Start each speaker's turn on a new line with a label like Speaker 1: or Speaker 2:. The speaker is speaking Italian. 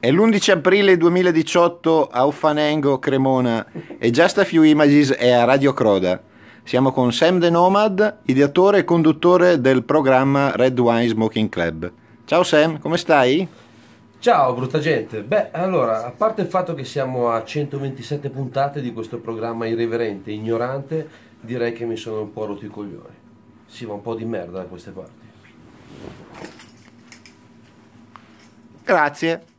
Speaker 1: È l'11 aprile 2018 a Uffanengo, Cremona e Just a Few Images è a Radio Croda. Siamo con Sam The Nomad, ideatore e conduttore del programma Red Wine Smoking Club. Ciao Sam, come stai?
Speaker 2: Ciao brutta gente, beh allora, a parte il fatto che siamo a 127 puntate di questo programma irriverente, ignorante, direi che mi sono un po' rotto i coglioni. Si va un po' di merda da queste parti.
Speaker 3: Grazie.